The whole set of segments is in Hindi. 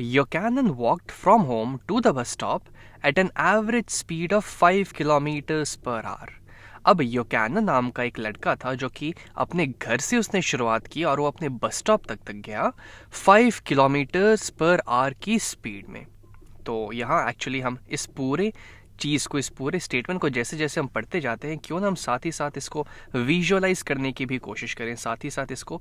Yochanan walked from home to the bus stop at an average speed of 5 km per hour. अब योकानन नाम का एक लड़का था जो कि अपने घर से उसने शुरुआत की और वो अपने बस स्टॉप तक तक गया 5 किलोमीटर्स पर आवर की स्पीड में तो यहाँ एक्चुअली हम इस पूरे चीज़ को इस पूरे स्टेटमेंट को जैसे जैसे हम पढ़ते जाते हैं क्यों ना हम साथ ही साथ इसको विजुअलाइज करने की भी कोशिश करें साथ ही साथ इसको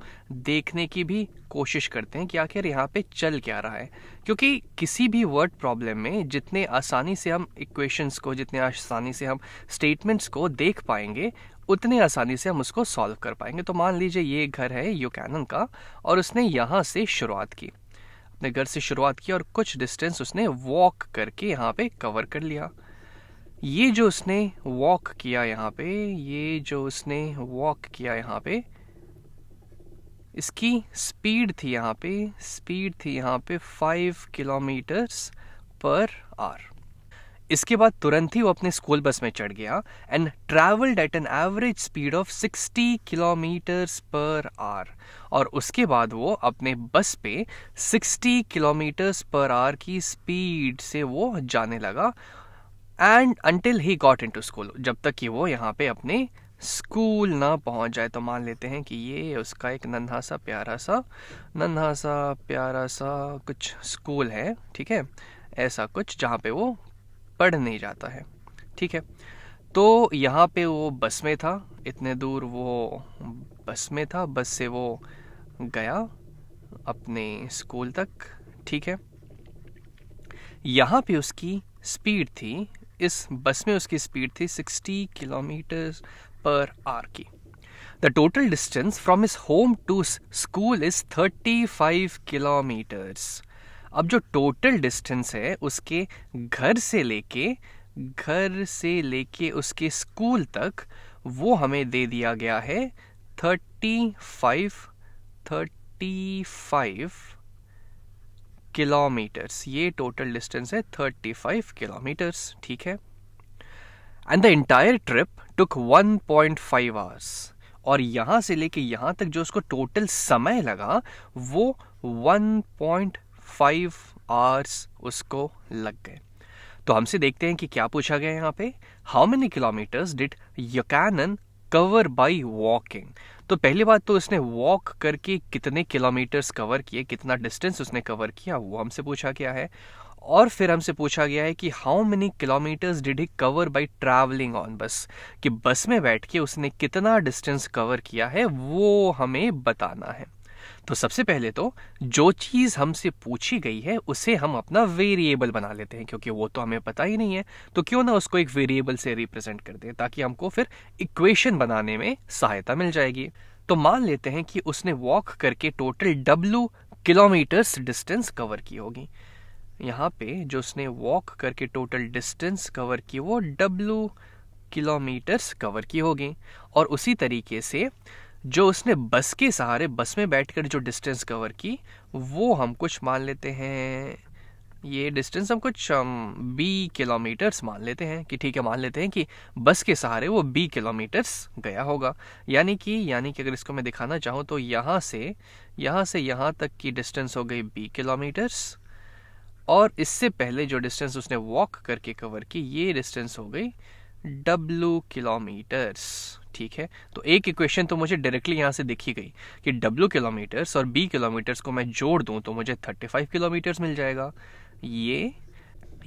देखने की भी कोशिश करते हैं कि आखिर यहाँ पे चल क्या रहा है क्योंकि किसी भी वर्ड प्रॉब्लम में जितने आसानी से हम इक्वेशंस को जितने आसानी से हम स्टेटमेंट्स को देख पाएंगे उतने आसानी से हम उसको सॉल्व कर पाएंगे तो मान लीजिए ये घर है यूकैनन का और उसने यहाँ से शुरुआत की अपने घर से शुरुआत की और कुछ डिस्टेंस उसने वॉक करके यहाँ पे कवर कर लिया ये जो उसने वॉक किया यहाँ पे ये जो उसने वॉक किया यहाँ पे इसकी स्पीड थी यहाँ पे स्पीड थी यहाँ पे फाइव किलोमीटर्स पर आर इसके बाद तुरंत ही वो अपने स्कूल बस में चढ़ गया and travelled at an average speed of 60 kilometres per hour और उसके बाद वो अपने बस पे 60 किलोमीटर्स पर आर की स्पीड से वो जाने लगा and until he got into school जब तक कि वो यहाँ पे अपने स्कूल ना पहुँच जाए तो मान लेते हैं कि ये उसका एक नन्हा सा प्यारा सा नन्हा सा प्यारा सा कुछ स्कूल है ठीक है ऐसा कुछ जहाँ पे वो पढ़ नहीं जाता है ठीक है तो यहाँ पे वो बस में था इतने दूर वो बस में था बस से वो गया अपने स्कूल तक ठीक है यहाँ पे उसकी स्पीड थी इस बस में उसकी स्पीड थी 60 किलोमीटर पर आर की the total distance from his home to school is 35 kilometres अब जो टोटल डिस्टेंस है उसके घर से लेके घर से लेके उसके स्कूल तक वो हमें दे दिया गया है 35 35 किलोमीटर्स ये टोटल डिस्टेंस है थर्टी फाइव किलोमीटर्स ठीक है and the entire trip took one point five hours और यहां से लेके यहां तक जो उसको टोटल समय लगा वो वन पॉइंट फाइव आवर्स उसको लग गए तो हमसे देखते हैं कि क्या पूछा गया यहाँ पे हाउ मेनी किलोमीटर्स डिड यकैनन कवर बाई वॉकिंग तो पहली बात तो उसने वॉक करके कितने किलोमीटर्स कवर किए कितना डिस्टेंस उसने कवर किया वो हमसे पूछा गया है और फिर हमसे पूछा गया है कि how many kilometres did he cover by travelling on bus कि बस में बैठ के उसने कितना डिस्टेंस कवर किया है वो हमें बताना है तो सबसे पहले तो जो चीज़ हमसे पूछी गई है उसे हम अपना वेरिएबल बना लेते हैं क्योंकि वो तो हमें पता ही नहीं है तो क्यों ना उसको एक वेरिएबल से रिप्रेजेंट कर दें ताकि हमको फिर इक्वेशन बनाने में सहायता मिल जाएगी तो मान लेते हैं कि उसने वॉक करके total W kilometres distance cover की होगी यहाँ पे जो उसने वॉक करके टोटल डिस्टेंस कवर की वो डब्लू किलोमीटर्स कवर की होगी और उसी तरीके से जो उसने बस के सहारे बस में बैठकर जो डिस्टेंस कवर की वो हम कुछ मान लेते हैं ये डिस्टेंस हम कुछ बी किलोमीटर्स मान लेते हैं कि ठीक है मान लेते हैं कि बस के सहारे वो बी किलोमीटर्स गया होगा यानी कि यानी कि अगर इसको मैं दिखाना चाहूँ तो यहाँ से यहाँ से यहाँ तक की डिस्टेंस हो गई बी किलोमीटर्स और इससे पहले जो डिस्टेंस उसने वॉक करके कवर की ये डिस्टेंस हो गई डब्लू किलोमीटर्स ठीक है तो एक इक्वेशन तो मुझे डायरेक्टली यहाँ से दिखी गई कि डब्लू किलोमीटर्स और बी किलोमीटर्स को मैं जोड़ दूँ तो मुझे थर्टी फाइव किलोमीटर्स मिल जाएगा ये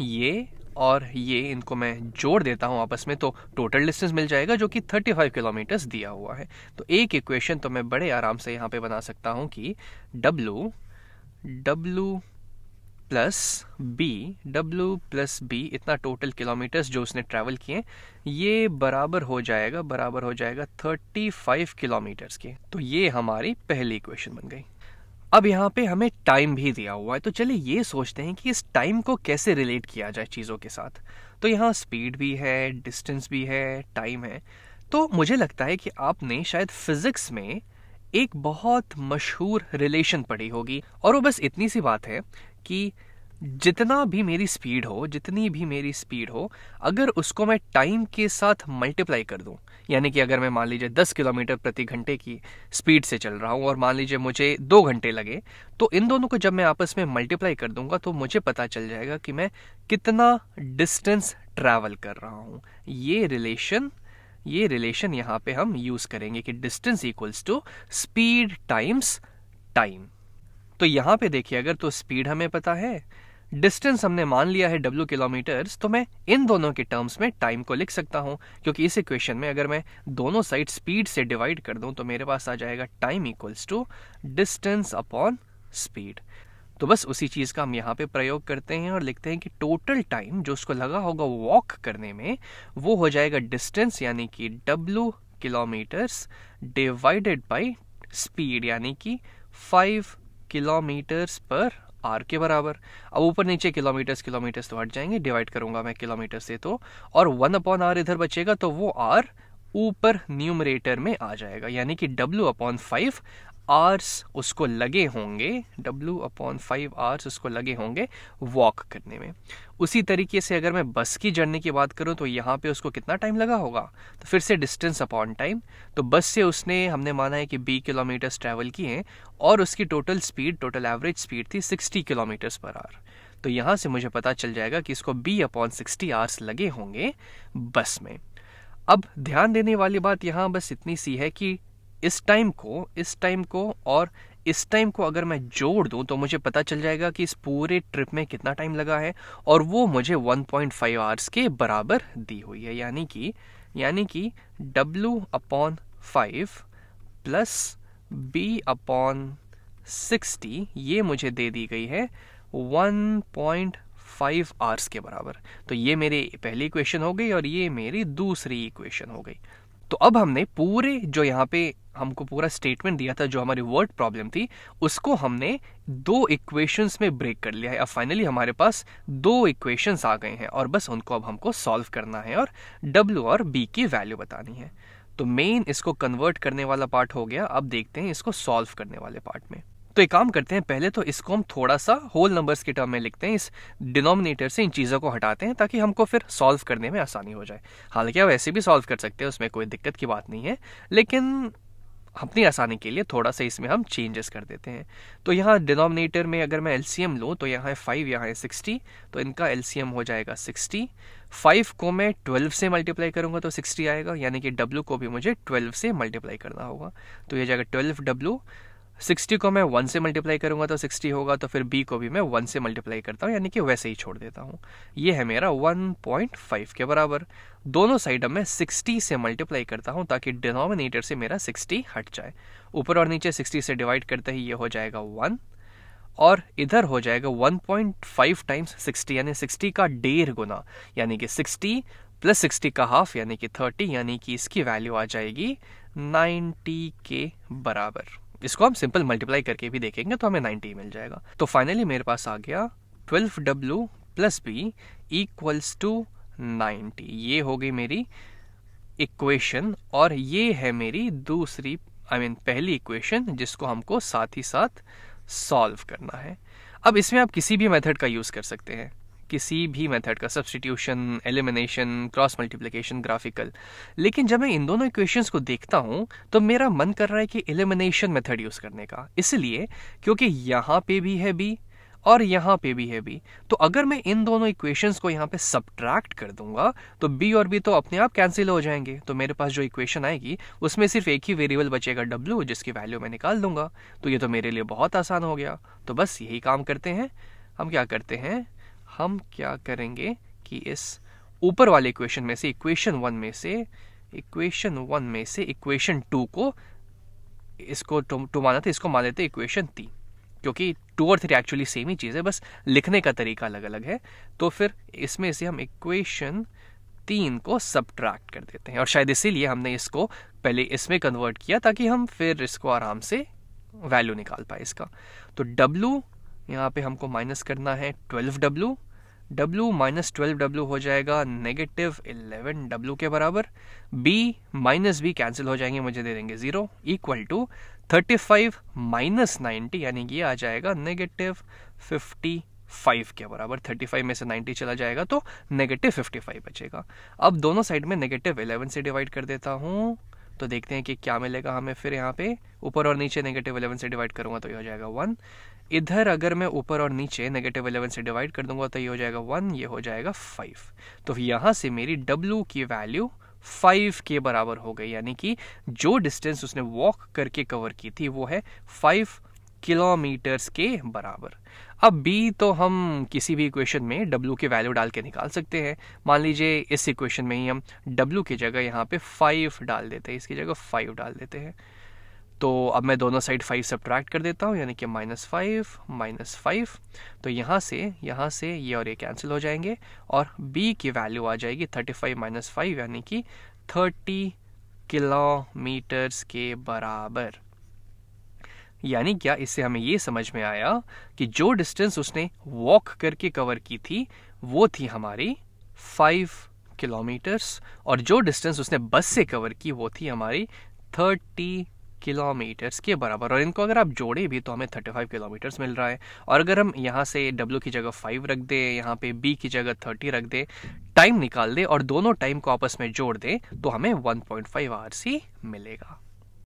ये और ये इनको मैं जोड़ देता हूँ आपस में तो टोटल डिस्टेंस मिल जाएगा जो कि 35 किलोमीटर्स दिया हुआ है तो एक इक्वेशन तो मैं बड़े आराम से यहाँ पे बना सकता हूँ कि W W plus B W plus B इतना टोटल किलोमीटर्स जो उसने ट्रैवल किए ये बराबर हो जाएगा बराबर हो जाएगा 35 किलोमीटर्स के तो ये हमारी पहली इक्वेशन बन गई अब यहाँ पे हमें टाइम भी दिया हुआ है तो चलिए ये सोचते हैं कि इस टाइम को कैसे रिलेट किया जाए चीज़ों के साथ तो यहाँ स्पीड भी है डिस्टेंस भी है टाइम है तो मुझे लगता है कि आपने शायद फिज़िक्स में एक बहुत मशहूर रिलेशन पड़ी होगी और वो बस इतनी सी बात है कि जितना भी मेरी स्पीड हो जितनी भी मेरी स्पीड हो अगर उसको मैं टाइम के साथ मल्टीप्लाई कर दूं यानी कि अगर मैं मान लीजिए 10 किलोमीटर प्रति घंटे की स्पीड से चल रहा हूं और मान लीजिए मुझे दो घंटे लगे तो इन दोनों को जब मैं आपस में मल्टीप्लाई कर दूंगा तो मुझे पता चल जाएगा कि मैं कितना डिस्टेंस ट्रैवल कर रहा हूँ ये रिलेशन ये रिलेशन यहाँ पे हम यूज करेंगे कि distance equals to speed times time तो यहाँ पे देखिए अगर तो स्पीड हमें पता है डिस्टेंस हमने मान लिया है डब्ल्यू किलोमीटर्स तो मैं इन दोनों के टर्म्स में टाइम को लिख सकता हूं क्योंकि इस इक्वेशन में अगर मैं दोनों साइड स्पीड से डिवाइड कर दूं तो मेरे पास आ जाएगा time equals to distance upon speed तो बस उसी चीज़ का हम यहाँ पे प्रयोग करते हैं और लिखते हैं कि टोटल टाइम जो उसको लगा होगा वॉक करने में वो हो जाएगा डिस्टेंस यानी कि W kilometres divided by speed यानी कि फाइव किलोमीटर्स पर आर के बराबर अब ऊपर नीचे किलोमीटर्स किलोमीटर्स तो हट जाएंगे डिवाइड करूंगा मैं किलोमीटर से तो और वन अपॉन आर इधर बचेगा तो वो आर ऊपर न्यूमरेटर में आ जाएगा यानी कि डब्ल्यू अपॉन फाइव आवर्स उसको लगे होंगे डब्ल्यू अपॉन फाइव आवर्स उसको लगे होंगे वॉक करने में उसी तरीके से अगर मैं बस की जर्नी की बात करूं तो यहां पे उसको कितना टाइम लगा होगा तो फिर से डिस्टेंस अपॉन टाइम तो बस से उसने हमने माना है कि बी किलोमीटर्स ट्रैवल किए हैं और उसकी total speed total average speed थी सिक्सटी किलोमीटर्स पर आवर तो यहाँ से मुझे पता चल जाएगा कि इसको बी अपॉन सिक्सटी आवर्स लगे होंगे बस में अब ध्यान देने वाली बात यहाँ बस इतनी सी है कि इस टाइम को इस टाइम को और इस टाइम को अगर मैं जोड़ दूं तो मुझे पता चल जाएगा कि इस पूरे ट्रिप में कितना टाइम लगा है और वो मुझे 1.5 पॉइंट आवर्स के बराबर दी हुई है यानी कि यानी कि W upon five plus B upon sixty ये मुझे दे दी गई है 1.5 पॉइंट आवर्स के बराबर तो ये मेरी पहली इक्वेशन हो गई और ये मेरी दूसरी इक्वेशन हो गई तो अब हमने पूरे जो यहाँ पे हमको पूरा स्टेटमेंट दिया था जो हमारी वर्ड प्रॉब्लम थी उसको हमने दो इक्वेशंस में ब्रेक कर लिया है अब फाइनली हमारे पास दो इक्वेशंस आ गए हैं और बस उनको अब हमको सॉल्व करना है और डब्ल्यू और बी की वैल्यू बतानी है तो मेन इसको कन्वर्ट करने वाला पार्ट हो गया अब देखते हैं इसको सॉल्व करने वाले पार्ट में तो एक काम करते हैं पहले तो इसको हम थोड़ा सा होल नंबर्स के टर्म में लिखते हैं इस डिनोमिनेटर से इन चीज़ों को हटाते हैं ताकि हमको फिर सॉल्व करने में आसानी हो जाए हालांकि आप ऐसे भी सॉल्व कर सकते हैं उसमें कोई दिक्कत की बात नहीं है लेकिन अपनी आसानी के लिए थोड़ा सा इसमें हम चेंजेस कर देते हैं तो यहाँ डिनोमिनेटर में अगर मैं एलसीएम लूँ तो यहाँ है फाइव यहाँ है सिक्सटी तो इनका एलसीएम हो जाएगा सिक्सटी फाइव को मैं ट्वेल्व से मल्टीप्लाई करूँगा तो सिक्सटी आएगा यानी कि डब्ल्यू को भी मुझे ट्वेल्व से मल्टीप्लाई करना होगा तो यह जाएगा ट्वेल्व डब्ल्यू सिक्सटी को मैं वन से मल्टीप्लाई करूंगा तो सिक्सटी होगा तो फिर बी को भी मैं वन से मल्टीप्लाई करता हूँ यानी कि वैसे ही छोड़ देता हूँ ये है मेरा वन पॉइंट फाइव के बराबर दोनों साइड अब मैं सिक्सटी से मल्टीप्लाई करता हूँ ताकि डिनोमिनेटर से मेरा सिक्सटी हट जाए ऊपर और नीचे सिक्सटी से डिवाइड करते ही ये हो जाएगा वन और इधर हो जाएगा one point five times sixty यानी सिक्सटी का डेढ़ गुना यानी कि सिक्सटी प्लस सिक्सटी का हाफ यानी कि थर्टी यानी कि इसकी वैल्यू आ जाएगी नाइन्टी के बराबर इसको हम सिंपल मल्टीप्लाई करके भी देखेंगे तो हमें नाइनटी मिल जाएगा तो फाइनली मेरे पास आ गया twelve W plus B equals to ninety ये हो गई मेरी इक्वेशन और ये है मेरी दूसरी आई I मीन mean, पहली इक्वेशन जिसको हमको साथ ही साथ सॉल्व करना है अब इसमें आप किसी भी मेथड का यूज़ कर सकते हैं किसी भी मेथड का substitution elimination cross multiplication graphical लेकिन जब मैं इन दोनों इक्वेशंस को देखता हूँ तो मेरा मन कर रहा है कि एलिमिनेशन मेथड यूज़ करने का इसलिए क्योंकि यहाँ पे भी है बी और यहाँ पे भी है बी तो अगर मैं इन दोनों इक्वेशंस को यहाँ पे सब्ट्रैक्ट कर दूंगा तो बी और बी तो अपने आप कैंसिल हो जाएंगे तो मेरे पास जो इक्वेशन आएगी उसमें सिर्फ एक ही वेरिएबल बचेगा डब्ल्यू जिसकी वैल्यू मैं निकाल दूंगा तो ये तो मेरे लिए बहुत आसान हो गया तो बस यही काम करते हैं हम क्या करते हैं हम क्या करेंगे कि इस ऊपर वाले इक्वेशन में से इक्वेशन वन में से इक्वेशन वन में से इक्वेशन टू को इसको टू, माना था इसको मान लेते इक्वेशन तीन क्योंकि टू और थ्री एक्चुअली सेम ही चीज़ है बस लिखने का तरीका अलग अलग है तो फिर इसमें से हम इक्वेशन तीन को सब्ट्रैक्ट कर देते हैं और शायद इसीलिए हमने इसको पहले इसमें कन्वर्ट किया ताकि हम फिर इसको आराम से वैल्यू निकाल पाए इसका तो डब्ल्यू यहाँ पे हमको माइनस करना है twelve w W minus twelve W हो जाएगा नेगेटिव 11w के बराबर b माइनस बी कैंसिल हो जाएंगे मुझे दे देंगे zero equal to 35 five minus ninety यानी कि आ जाएगा नेगेटिव 55 के बराबर थर्टी फाइव में से नाइन्टी चला जाएगा तो नेगेटिव फिफ्टी फाइव बचेगा अब दोनों साइड में नेगेटिव इलेवन से डिवाइड कर देता हूँ तो देखते हैं कि क्या मिलेगा हमें फिर यहाँ पे ऊपर और नीचे नेगेटिव इलेवन से डिवाइड करूंगा तो ये हो जाएगा वन इधर अगर मैं ऊपर और नीचे नेगेटिव इलेवन से डिवाइड कर दूंगा तो ये हो जाएगा वन ये हो जाएगा फाइव तो यहाँ से मेरी डब्लू की वैल्यू फाइव के बराबर हो गई यानी कि जो डिस्टेंस उसने वॉक करके कवर की थी वो है फाइव किलोमीटर्स के बराबर अब बी तो हम किसी भी इक्वेशन में W के वैल्यू डाल के निकाल सकते हैं मान लीजिए इस इक्वेशन में ही हम डब्ल्यू की जगह यहाँ पे फाइव डाल देते हैं इसकी जगह फाइव डाल देते हैं तो अब मैं दोनों साइड फाइव सब्ट्रैक्ट कर देता हूँ यानी कि माइनस फाइव माइनस फाइव तो यहाँ से यहाँ से ये और ये कैंसिल हो जाएंगे और बी की वैल्यू आ जाएगी थर्टी फाइव माइनस फाइव यानी कि थर्टी किलोमीटर्स के बराबर यानी क्या इससे हमें ये समझ में आया कि जो डिस्टेंस उसने वॉक करके कवर की थी वो थी हमारी फाइव किलोमीटर्स और जो डिस्टेंस उसने बस से कवर की वो थी हमारी थर्टी किलोमीटर्स के बराबर और इनको अगर आप जोड़े भी तो हमें 35 किलोमीटर्स मिल रहा है और अगर हम यहाँ से डब्ल्यू की जगह 5 रख दें यहाँ पे बी की जगह 30 रख दें टाइम निकाल दें और दोनों टाइम को आपस में जोड़ दें तो हमें 1.5 पॉइंट आवर्स ही मिलेगा